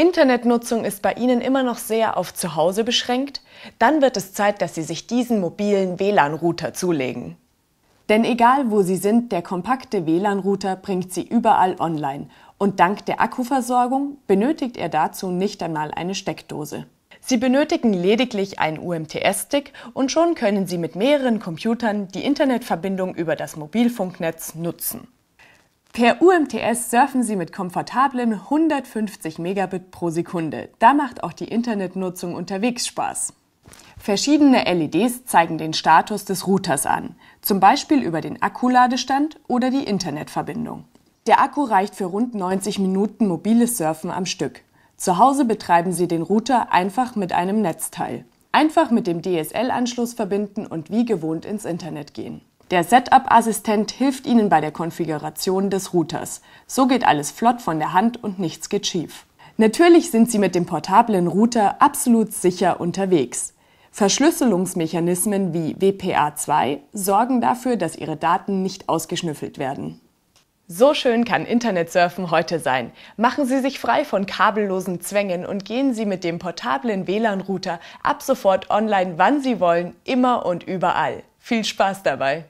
Internetnutzung ist bei Ihnen immer noch sehr auf Zuhause beschränkt, dann wird es Zeit, dass Sie sich diesen mobilen WLAN-Router zulegen. Denn egal wo Sie sind, der kompakte WLAN-Router bringt Sie überall online und dank der Akkuversorgung benötigt er dazu nicht einmal eine Steckdose. Sie benötigen lediglich einen UMTS-Stick und schon können Sie mit mehreren Computern die Internetverbindung über das Mobilfunknetz nutzen. Per UMTS surfen Sie mit komfortablen 150 Megabit pro Sekunde. Da macht auch die Internetnutzung unterwegs Spaß. Verschiedene LEDs zeigen den Status des Routers an, zum Beispiel über den Akkuladestand oder die Internetverbindung. Der Akku reicht für rund 90 Minuten mobiles Surfen am Stück. Zu Hause betreiben Sie den Router einfach mit einem Netzteil. Einfach mit dem DSL-Anschluss verbinden und wie gewohnt ins Internet gehen. Der Setup-Assistent hilft Ihnen bei der Konfiguration des Routers. So geht alles flott von der Hand und nichts geht schief. Natürlich sind Sie mit dem portablen Router absolut sicher unterwegs. Verschlüsselungsmechanismen wie WPA2 sorgen dafür, dass Ihre Daten nicht ausgeschnüffelt werden. So schön kann Internetsurfen heute sein. Machen Sie sich frei von kabellosen Zwängen und gehen Sie mit dem portablen WLAN-Router ab sofort online, wann Sie wollen, immer und überall. Viel Spaß dabei!